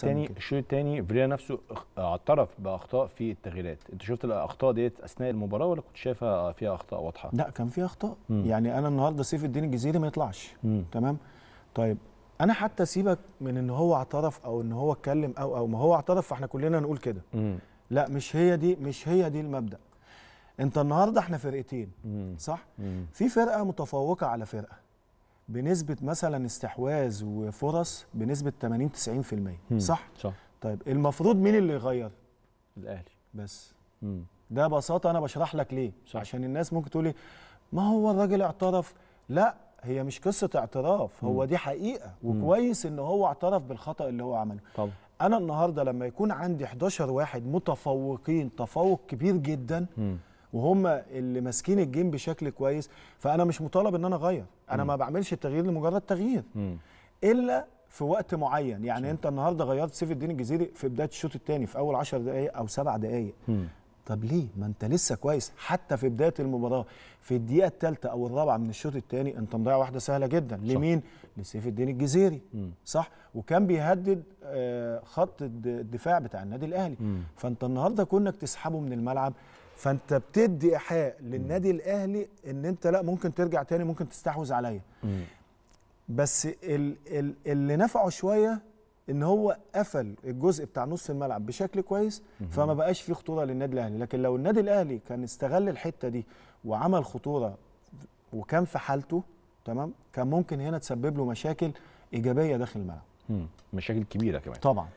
تاني الشوط الثاني فيريا نفسه آه، اعترف باخطاء في التغييرات انت شفت الاخطاء ديت اثناء المباراه ولا كنت شايفها فيها اخطاء واضحه لا كان فيها اخطاء مم. يعني انا النهارده سيف الدين الجزيري ما يطلعش مم. تمام طيب انا حتى سيبك من ان هو اعترف او ان هو اتكلم او او ما هو اعترف فاحنا كلنا نقول كده لا مش هي دي مش هي دي المبدا انت النهارده احنا فرقتين مم. صح مم. في فرقه متفوقه على فرقه بنسبه مثلا استحواذ وفرص بنسبه 80 90% صح؟ صح طيب المفروض مين اللي يغير؟ الاهلي بس مم. ده ببساطه انا بشرح لك ليه صح. عشان الناس ممكن تقولي ما هو الراجل اعترف لا هي مش قصه اعتراف هو مم. دي حقيقه وكويس ان هو اعترف بالخطا اللي هو عمله طبعا انا النهارده لما يكون عندي 11 واحد متفوقين تفوق كبير جدا مم. وهم اللي ماسكين الجيم بشكل كويس فانا مش مطالب ان انا اغير انا مم. ما بعملش التغيير لمجرد تغيير مم. الا في وقت معين يعني مم. انت النهارده غيرت سيف الدين الجزيري في بدايه الشوط الثاني في اول 10 دقائق او سبع دقائق طب ليه ما انت لسه كويس حتى في بدايه المباراه في الدقيقه الثالثه او الرابعه من الشوط الثاني انت مضيع واحده سهله جدا صح. لمين لسيف الدين الجزيري مم. صح وكان بيهدد آه، خط الدفاع بتاع النادي الاهلي مم. فانت النهارده كونك تسحبه من الملعب فانت بتدي ايحاء للنادي الاهلي ان انت لا ممكن ترجع تاني ممكن تستحوذ عليا بس ال ال اللي نفعه شويه ان هو قفل الجزء بتاع نص الملعب بشكل كويس فما بقاش فيه خطوره للنادي الاهلي لكن لو النادي الاهلي كان استغل الحته دي وعمل خطوره وكان في حالته تمام كان ممكن هنا تسبب له مشاكل ايجابيه داخل الملعب مشاكل كبيره كمان طبعا